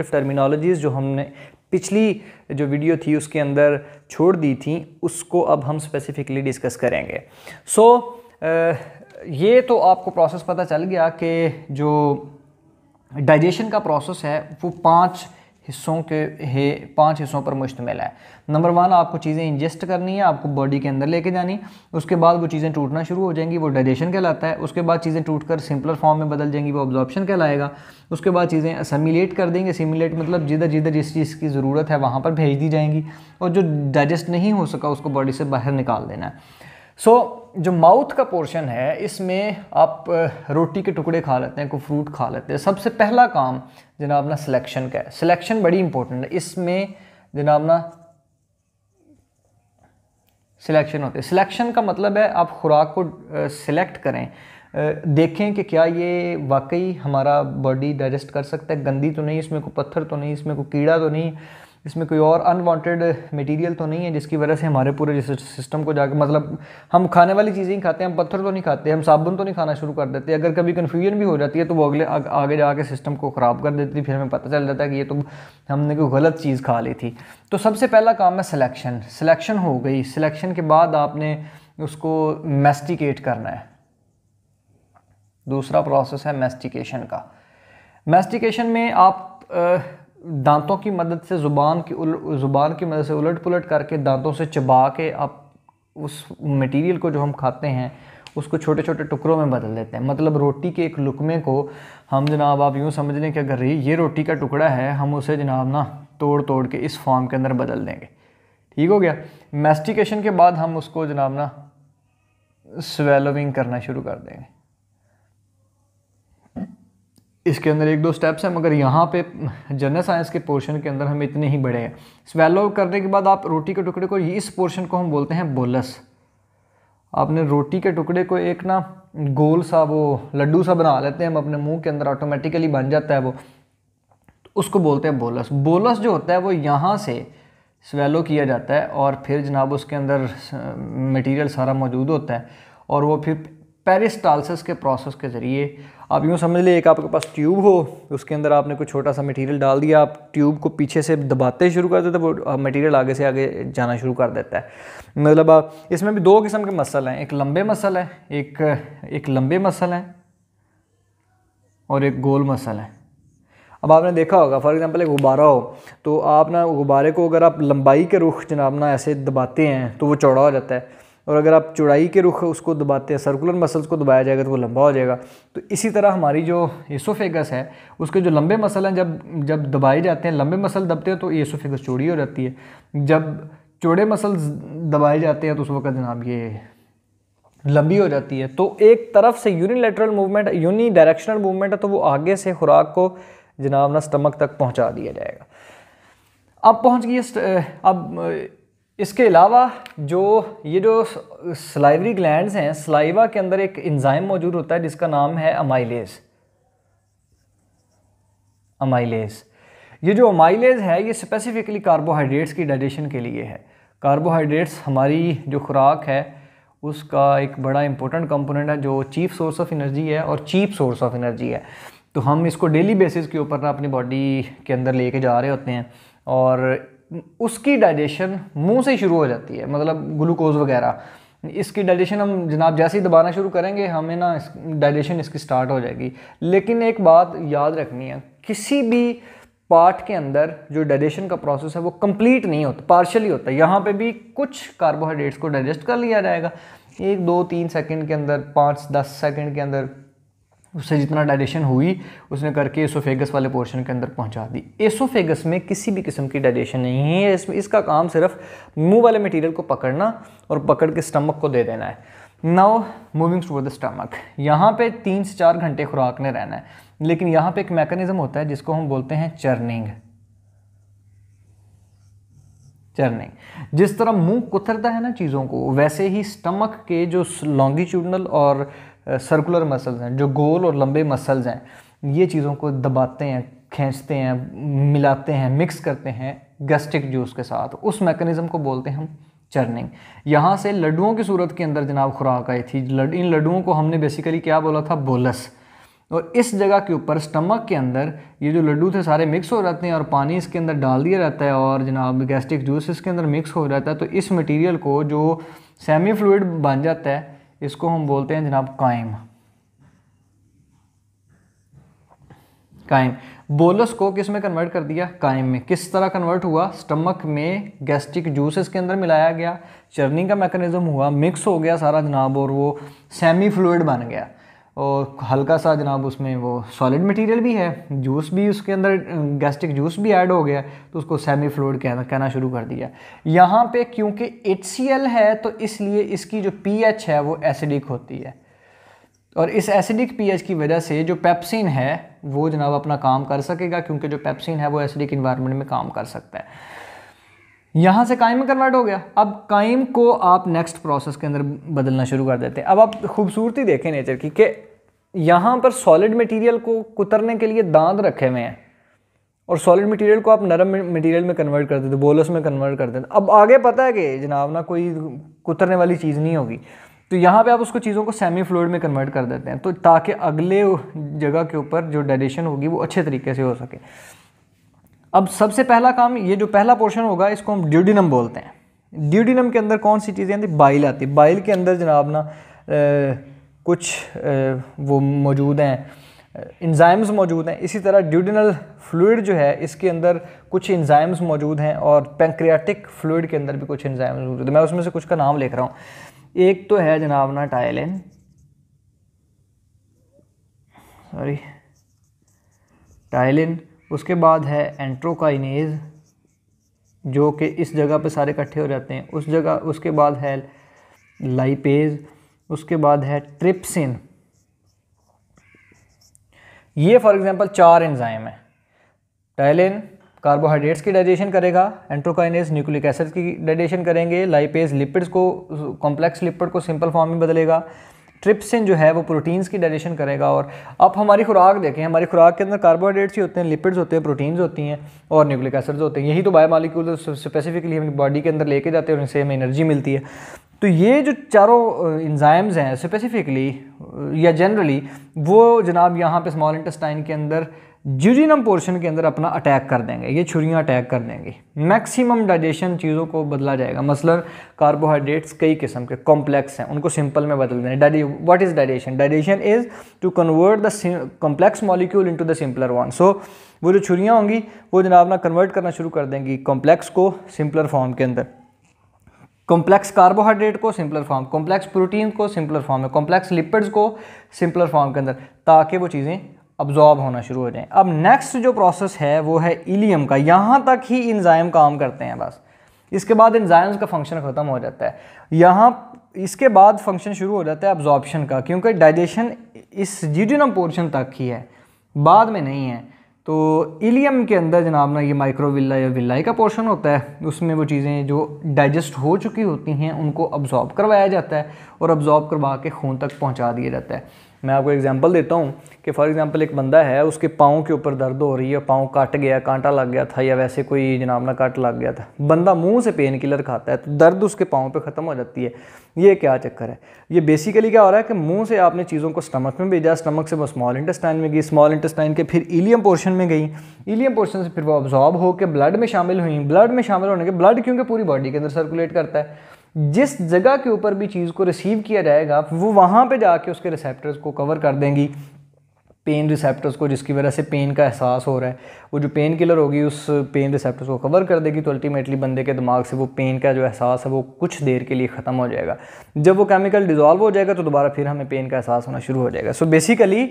मुख्तलिफ़ टर्मिनोलॉजीज़ जो हमने पिछली जो वीडियो थी उसके अंदर छोड़ दी थी उसको अब हम स्पेसिफ़िकली डिस्कस करेंगे सो so, ये तो आपको प्रोसेस पता चल गया कि जो डाइजेशन का प्रोसेस है वो पाँच हिस्सों के हे पांच हिस्सों पर मुश्तमिल है नंबर वन आपको चीज़ें इंजेस्ट करनी है आपको बॉडी के अंदर लेके जानी उसके बाद वो चीज़ें टूटना शुरू हो जाएंगी वो डाइजेशन कहलाता है उसके बाद चीज़ें टूट कर सिंपलर फॉर्म में बदल जाएंगी वो ऑब्जॉर्प्शन कहलाएगा उसके बाद चीज़ें असमिलेट कर देंगे सिमुलेट मतलब जिधर जिधर जिस चीज़ की ज़रूरत है वहाँ पर भेज दी जाएंगी और जो डाइजेस्ट नहीं हो सका उसको बॉडी से बाहर निकाल देना है सो so, जो माउथ का पोर्शन है इसमें आप uh, रोटी के टुकड़े खा लेते हैं कोई फ्रूट खा लेते हैं सबसे पहला काम जनाब ना सिलेक्शन का है सिलेक्शन बड़ी इंपॉर्टेंट है इसमें जनाब ना सिलेक्शन होते हैं सिलेक्शन का मतलब है आप खुराक को सिलेक्ट uh, करें uh, देखें कि क्या ये वाकई हमारा बॉडी डाइजेस्ट कर सकता है गंदी तो नहीं इसमें कोई पत्थर तो नहीं इसमें कोई कीड़ा तो नहीं इसमें कोई और अनवांटेड मटेरियल तो नहीं है जिसकी वजह से हमारे पूरे सिस्टम को जाकर मतलब हम खाने वाली चीज़ें ही खाते हैं हम पत्थर तो नहीं खाते हम साबुन तो नहीं खाना शुरू कर देते अगर कभी कन्फ्यूजन भी हो जाती है तो वो अगले आग, आगे जाके सिस्टम को ख़राब कर देती फिर हमें पता चल जाता है कि ये तो हमने कोई गलत चीज़ खा ली थी तो सबसे पहला काम है सिलेक्शन सिलेक्शन हो गई सिलेक्शन के बाद आपने उसको मेस्टिकेट करना है दूसरा प्रोसेस है मेस्टिकेशन का मेस्टिकेशन में आप दांतों की मदद से ज़ुबान की ज़ुबान की मदद से उलट पुलट करके दांतों से चबा के आप उस मटेरियल को जो हम खाते हैं उसको छोटे छोटे टुकड़ों में बदल देते हैं मतलब रोटी के एक लुकमे को हम जनाब आप यूँ समझ लें कि अगर ये रोटी का टुकड़ा है हम उसे जनाब ना तोड़ तोड़ के इस फॉर्म के अंदर बदल देंगे ठीक हो गया मेस्टिकेशन के बाद हम उसको जनाब ना स्वेलोविंग करना शुरू कर देंगे इसके अंदर एक दो स्टेप्स हैं मगर यहाँ पे जनरल साइंस के पोर्शन के अंदर हम इतने ही बड़े हैं स्वेलो करने के बाद आप रोटी के टुकड़े को इस पोर्शन को हम बोलते हैं बोलस आपने रोटी के टुकड़े को एक ना गोल सा वो लड्डू सा बना लेते हैं हम अपने मुंह के अंदर ऑटोमेटिकली बन जाता है वो तो उसको बोलते हैं बोलस बोलस जो होता है वो यहाँ से स्वेलो किया जाता है और फिर जनाब उसके अंदर मटीरियल सारा मौजूद होता है और वो फिर पेरिस्टालसिस के प्रोसेस के ज़रिए आप यूँ समझ लिए एक आपके पास ट्यूब हो उसके अंदर आपने कोई छोटा सा मटेरियल डाल दिया आप ट्यूब को पीछे से दबाते शुरू कर देते वो मटेरियल आगे से आगे जाना शुरू कर देता है मतलब आप इसमें भी दो किस्म के मसल हैं एक लंबे मसल है एक एक लंबे मसल हैं और एक गोल मसल है अब आपने देखा होगा फॉर एग्जाम्पल एक गुब्बारा हो तो आप ना गुब्बारे को अगर आप लंबाई के रुख जनाब ना ऐसे दबाते हैं तो वो चौड़ा हो जाता है और अगर आप चौड़ाई के रुख उसको दबाते हैं सर्कुलर मसल्स को दबाया जाएगा तो वो लंबा हो जाएगा तो इसी तरह हमारी जो एसोफेगस है उसके जो लंबे मसल हैं जब जब दबाए जाते हैं लंबे मसल दबते हैं तो एसोफेगस चौड़ी हो जाती है जब चौड़े मसल्स दबाए जाते हैं तो उस वक्त जनाब ये लंबी हो जाती है तो एक तरफ से unilateral movement unidirectional movement है तो वो आगे से खुराक को जनाब ना स्टमक तक पहुंचा दिया जाएगा अब पहुंच गई अब इसके अलावा जो ये जो सलाइवरी ग्लैंड्स हैं सलाइवा के अंदर एक इंजाइम मौजूद होता है जिसका नाम है अमाइलेज अमाइलेज ये जो अमाइलेज है ये स्पेसिफिकली कार्बोहाइड्रेट्स की डाइजेशन के लिए है कार्बोहाइड्रेट्स हमारी जो खुराक है उसका एक बड़ा इंपॉर्टेंट कंपोनेंट है जो चीप सोर्स ऑफ एनर्जी है और चीप सोर्स ऑफ एनर्जी है तो हम इसको डेली बेसिस के ऊपर ना अपनी बॉडी के अंदर लेके जा रहे होते हैं और उसकी डाइजेशन मुंह से ही शुरू हो जाती है मतलब ग्लूकोज वगैरह इसकी डाइजेशन हम जनाब जैसे ही दबाना शुरू करेंगे हमें ना इस, डाइजेशन इसकी स्टार्ट हो जाएगी लेकिन एक बात याद रखनी है किसी भी पार्ट के अंदर जो डाइजेशन का प्रोसेस है वो कंप्लीट नहीं होता पार्शली होता है यहाँ पे भी कुछ कार्बोहाइड्रेट्स को डाइजेस्ट कर लिया जाएगा एक दो तीन सेकंड के अंदर पाँच दस सेकंड के अंदर उससे जितना डाइजेशन हुई उसने करके एसोफेगस वाले पोर्शन के अंदर पहुंचा दी एसोफेगस में किसी भी किस्म की डाइजेशन नहीं है इसमें इसका काम सिर्फ मुंह वाले मटेरियल को पकड़ना और पकड़ के स्टमक को दे देना है now moving towards the stomach यहाँ पे तीन से चार घंटे खुराक ने रहना है लेकिन यहाँ पे एक मैकेनिज़्म होता है जिसको हम बोलते हैं चर्निंग चर्निंग जिस तरह मुंह कुतरता है ना चीज़ों को वैसे ही स्टमक के जो लॉन्गिट्यूडनल और सर्कुलर मसल्स हैं जो गोल और लंबे मसल्स हैं ये चीज़ों को दबाते हैं खींचते हैं मिलाते हैं मिक्स करते हैं गैस्ट्रिक जूस के साथ उस मैकेनिज़्म को बोलते हैं हम चर्निंग यहाँ से लड्डुओं की सूरत के अंदर जनाब खुराक आई थी इन लड्डुओं को हमने बेसिकली क्या बोला था बोलस और इस जगह के ऊपर स्टमक के अंदर ये जो लड्डू थे सारे मिक्स हो जाते हैं और पानी इसके अंदर डाल दिया जाता है और जनाब गैस्ट्रिक जूस इसके अंदर मिक्स हो जाता है तो इस मटेरियल को जो सेमी फ्लूड बन जाता है इसको हम बोलते हैं जनाब कायम कायम बोलस को किस में कन्वर्ट कर दिया कायम में किस तरह कन्वर्ट हुआ स्टमक में गैस्ट्रिक जूस इसके अंदर मिलाया गया चर्निंग का मैकेनिज्म हुआ मिक्स हो गया सारा जनाब और वो सेमी फ्लूड बन गया और हल्का सा जनाब उसमें वो सॉलिड मटेरियल भी है जूस भी उसके अंदर गैस्ट्रिक जूस भी ऐड हो गया तो उसको सेमी फ्लूड कहना कहना शुरू कर दिया यहाँ पे क्योंकि एच है तो इसलिए इसकी जो पी है वो एसिडिक होती है और इस एसिडिक पीएच की वजह से जो पेप्सिन है वो जनाब अपना काम कर सकेगा क्योंकि जो पेप्सिन है वो एसिडिक इन्वायरमेंट में काम कर सकता है यहाँ से कायम में कन्वर्ट हो गया अब कायम को आप नेक्स्ट प्रोसेस के अंदर बदलना शुरू कर देते हैं अब आप खूबसूरती देखें नेचर की कि यहाँ पर सॉलिड मटेरियल को कुतरने के लिए दांत रखे हुए हैं और सॉलिड मटेरियल को आप नरम मटेरियल में कन्वर्ट कर देते बोलस में कन्वर्ट कर देते अब आगे पता है कि जनाब ना कोई कुतरने वाली चीज़ नहीं होगी तो यहाँ पे आप उसको चीज़ों को सेमी फ्लोइड में कन्वर्ट कर देते हैं तो ताकि अगले जगह के ऊपर जो डायलेशन होगी वो अच्छे तरीके से हो सके अब सबसे पहला काम ये जो पहला पोर्शन होगा इसको हम ड्यूडिनम बोलते हैं ड्यूडिनम के अंदर कौन सी चीज़ें आती बाइल आती है बाइल के अंदर जनाब ना कुछ वो मौजूद हैं इंजाइम्स मौजूद हैं इसी तरह ड्यूडिनल फ्लूड जो है इसके अंदर कुछ इंजाइम्स मौजूद हैं और पेंक्रियाटिक फ्लूड के अंदर भी कुछ इंजाइम्स मौजूद हैं मैं उसमें से कुछ का नाम लिख रहा हूँ एक तो है जनाब ना टाइलिन सॉरी टाइलिन उसके बाद है एंट्रोकाइनेज जो कि इस जगह पे सारे इकट्ठे हो जाते हैं उस जगह उसके बाद है लाइपेज उसके बाद है ट्रिप्सिन ये फॉर एग्जांपल चार एंजाइम है टाइलिन कार्बोहाइड्रेट्स की डाइजेशन करेगा एंट्रोकाइनेज न्यूक्लिक एसिड की डाइजेशन करेंगे लाइपेज लिपिड्स को कॉम्प्लेक्स लिपिड को सिंपल फॉर्म में बदलेगा ट्रिप्सिन जो है वो प्रोटीन्स की डाइजेशन करेगा और अब हमारी खुराक देखें हमारी खुराक के अंदर कार्बोहाइड्रेट्स ही होते हैं लिपिड्स होते हैं प्रोटीन्स होती हैं और न्यूक्लिक एसिड्स होते हैं यही तो बायो मालिक्यूल स्पेसिफिकली हमें बॉडी के अंदर लेके जाते हैं और इनसे हमें एनर्जी मिलती है तो ये जो चारों इंजाइम्स हैं स्पेसिफिकली या जनरली वो जनाब यहाँ पे स्मॉल इंटेस्टाइन के अंदर ड्यूजिनम पोर्शन के अंदर अपना अटैक कर देंगे ये छुरियाँ अटैक कर देंगे मैक्सिमम डाइजेशन चीज़ों को बदला जाएगा मसलन कार्बोहाइड्रेट्स कई किस्म के कॉम्प्लेक्स हैं उनको सिंपल में बदल देना what is digestion digestion is to convert the complex molecule into the simpler one so वो जो छुरियाँ होंगी वो जनाब ना कन्वर्ट करना शुरू कर देंगी कॉम्प्लेक्स को सिंपलर फॉर्म के अंदर कॉम्प्लेक्स कार्बोहाइड्रेट को सिंपलर फॉर्म कॉम्प्लेक्स प्रोटीन को सिंपलर फॉर्म में कॉम्प्लेक्स लिपिड्स को सिंपलर फॉर्म के अंदर ताकि वो चीज़ें अब्जॉर्ब होना शुरू हो जाएँ अब नेक्स्ट जो प्रोसेस है वो है इलियम का यहाँ तक ही इंजाइम काम करते हैं बस इसके बाद इंजाइम्स का फंक्शन ख़त्म हो जाता है यहाँ इसके बाद फंक्शन शुरू हो जाता है अब्जॉर्बशन का क्योंकि डाइजेशन इस जीडनम पोर्शन तक ही है बाद में नहीं है तो इलियम के अंदर जनाब ना ये माइक्रोविल्ला या विल्लाई का पोर्शन होता है उसमें वो चीज़ें जो डाइजेस्ट हो चुकी होती हैं उनको अब्जॉर्ब करवाया जाता है और अब्जॉर्ब करवा के खून तक पहुंचा दिया जाता है मैं आपको एग्जांपल देता हूँ कि फॉर एग्जांपल एक बंदा है उसके पाँव के ऊपर दर्द हो रही है पाँव कट गया कांटा लग गया था या वैसे कोई जनाब ना कट लग गया था बंदा मुंह से पेन किलर खाता है तो दर्द उसके पाँव पे ख़त्म हो जाती है ये क्या चक्कर है ये बेसिकली क्या हो रहा है कि मुंह से आपने चीज़ों को स्टमक में भेजा स्टमक से वो स्मॉल इंटेस्टाइन में गई स्मॉल इंटेस्टाइन के फिर इलियम पोर्शन में गई इलियम पोर्शन से फिर वो ऑब्जॉर्ब होकर ब्लड में शामिल हुई ब्लड में शामिल होने के ब्लड क्योंकि पूरी बॉडी के अंदर सर्कुलेट करता है जिस जगह के ऊपर भी चीज़ को रिसीव किया जाएगा वो वहाँ पे जाके उसके रिसेप्टर्स को कवर कर देंगी पेन रिसेप्टर्स को जिसकी वजह से पेन का एहसास हो रहा है वो जो पेन किलर होगी उस पेन रिसेप्टर्स को कवर कर देगी तो अल्टीमेटली बंदे के दिमाग से वो पेन का जो एहसास है वो कुछ देर के लिए ख़त्म हो जाएगा जब वो केमिकल डिजॉल्व हो जाएगा तो दोबारा फिर हमें पेन का एहसास होना शुरू हो जाएगा सो बेसिकली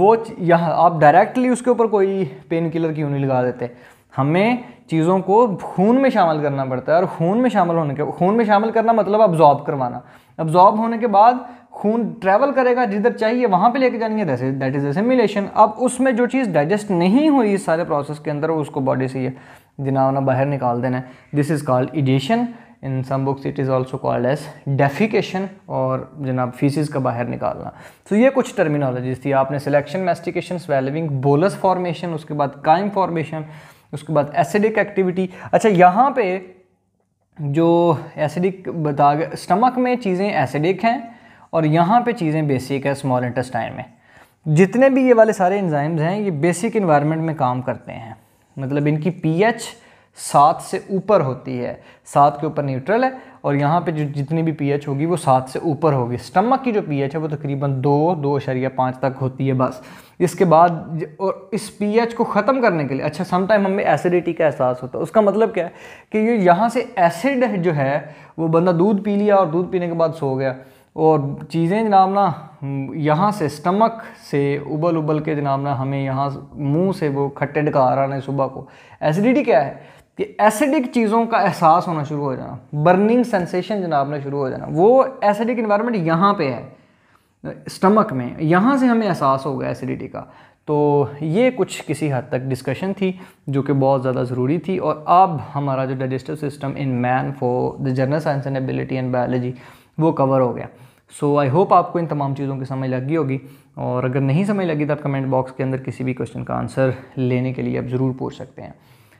वो यहाँ आप डायरेक्टली उसके ऊपर कोई पेन किलर क्यों नहीं लगा देते हमें चीज़ों को खून में शामिल करना पड़ता है और खून में शामिल होने के खून में शामिल करना मतलब अब्जॉर्ब करवाना अब्जॉर्ब होने के बाद खून ट्रैवल करेगा जिधर चाहिए वहाँ पे लेके जानी है दैट इज़ असिमिलेशन अब उसमें जो चीज़ डाइजेस्ट नहीं हुई इस सारे प्रोसेस के अंदर उसको बॉडी से ये जिनावना बाहर निकाल देना है this is called egestion in some books it is also called as defecation और जनाब फीसिस का बाहर निकालना तो ये कुछ टर्मिनोलॉजीज थी आपने selection mastication swallowing bolus formation उसके बाद काइम फॉर्मेशन उसके बाद एसिडिक एक्टिविटी अच्छा यहाँ पे जो एसिडिक बता स्टमक में चीज़ें एसिडिक हैं और यहाँ पे चीज़ें बेसिक है स्मॉल इंटेस्टाइन में जितने भी ये वाले सारे इन्जाइम्स हैं ये बेसिक इन्वायरमेंट में काम करते हैं मतलब इनकी पीएच सात से ऊपर होती है सात के ऊपर न्यूट्रल है और यहाँ पे जो जितनी भी पीएच होगी वो सात से ऊपर होगी स्टमक की जो पीएच है वो तकरीबन दो दो शरिया पाँच तक होती है बस इसके बाद और इस पीएच को ख़त्म करने के लिए अच्छा समटाइम हमें एसिडिटी का एहसास होता है उसका मतलब क्या है कि ये यहाँ से एसिड जो है वो बंदा दूध पी लिया और दूध पीने के बाद सो गया और चीज़ें जनाब ना यहाँ से स्टमक से उबल उबल के जनाब ना हमें यहाँ मुंह से वो खट्टे डकार आ रहा हैं सुबह को एसिडिटी क्या है कि एसिडिक चीज़ों का एहसास होना शुरू हो जाना बर्निंग सेंसेशन जनाब ने शुरू हो जाना वो एसिडिक इन्वायरमेंट यहाँ पे है स्टमक में यहाँ से हमें एहसास होगा एसिडिटी का तो ये कुछ किसी हद तक डिस्कशन थी जो कि बहुत ज़्यादा ज़रूरी थी और अब हमारा जो digestive system in man for the general science and ability and biology वो कवर हो गया सो आई होप आपको इन तमाम चीज़ों की समझ लगी होगी और अगर नहीं समझ लगी तो आप कमेंट बॉक्स के अंदर किसी भी क्वेश्चन का आंसर लेने के लिए आप ज़रूर पूछ सकते हैं